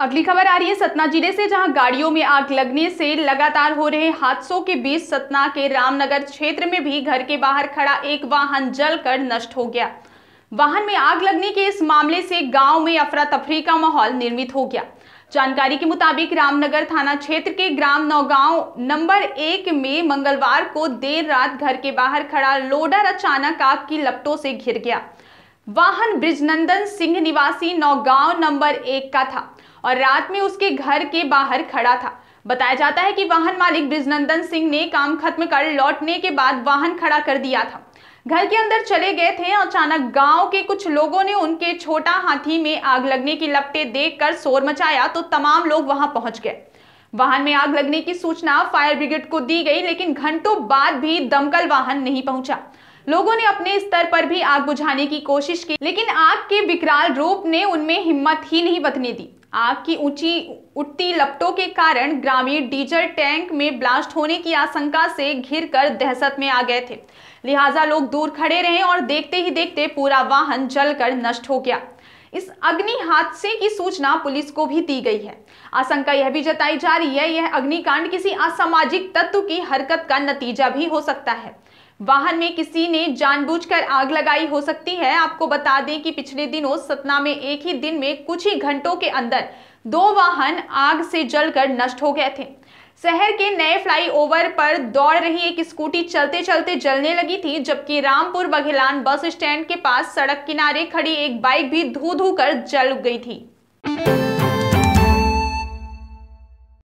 अगली खबर आ रही है सतना जिले से जहां गाड़ियों में आग लगने से लगातार हो रहे हादसों के बीच सतना के रामनगर क्षेत्र में भी घर के बाहर खड़ा एक वाहन जलकर नष्ट हो गया वाहन में आग लगने के इस मामले से गांव में अफरा तफरी का माहौल निर्मित हो गया जानकारी के मुताबिक रामनगर थाना क्षेत्र के ग्राम नौगांव नंबर एक में मंगलवार को देर रात घर के बाहर खड़ा लोडर अचानक आग की लपटों से घिर गया वाहन ब्रिजनंदन सिंह निवासी नौगांव नंबर एक का था और रात में उसके घर के बाहर खड़ा था बताया जाता है कि वाहन मालिक ब्रिजनंदन सिंह ने काम खत्म कर लौटने के बाद वाहन खड़ा कर दिया था घर के अंदर चले गए थे अचानक गांव के कुछ लोगों ने उनके छोटा हाथी में आग लगने की लपटे देखकर शोर मचाया तो तमाम लोग वहां पहुंच गए वाहन में आग लगने की सूचना फायर ब्रिगेड को दी गई लेकिन घंटों बाद भी दमकल वाहन नहीं पहुंचा लोगों ने अपने स्तर पर भी आग बुझाने की कोशिश की लेकिन आग के विकराल रूप ने उनमें हिम्मत ही नहीं बतने दी आग की ऊंची उठती लपटों के कारण ग्रामीण डीजल टैंक में ब्लास्ट होने की आशंका से घिर कर दहशत में आ गए थे लिहाजा लोग दूर खड़े रहे और देखते ही देखते पूरा वाहन जलकर नष्ट हो गया इस अग्नि हादसे की सूचना पुलिस को भी दी गई है आशंका यह भी जताई जा रही है यह अग्निकांड किसी असामाजिक तत्व की हरकत का नतीजा भी हो सकता है वाहन में किसी ने जानबूझकर आग लगाई हो सकती है आपको बता दें कि पिछले दिनों सतना में एक ही दिन में कुछ ही घंटों के अंदर दो वाहन आग से जलकर नष्ट हो गए थे शहर के नए फ्लाईओवर पर दौड़ रही एक स्कूटी चलते चलते जलने लगी थी जबकि रामपुर बघेलान बस स्टैंड के पास सड़क किनारे खड़ी एक बाइक भी धू धू कर जल गई थी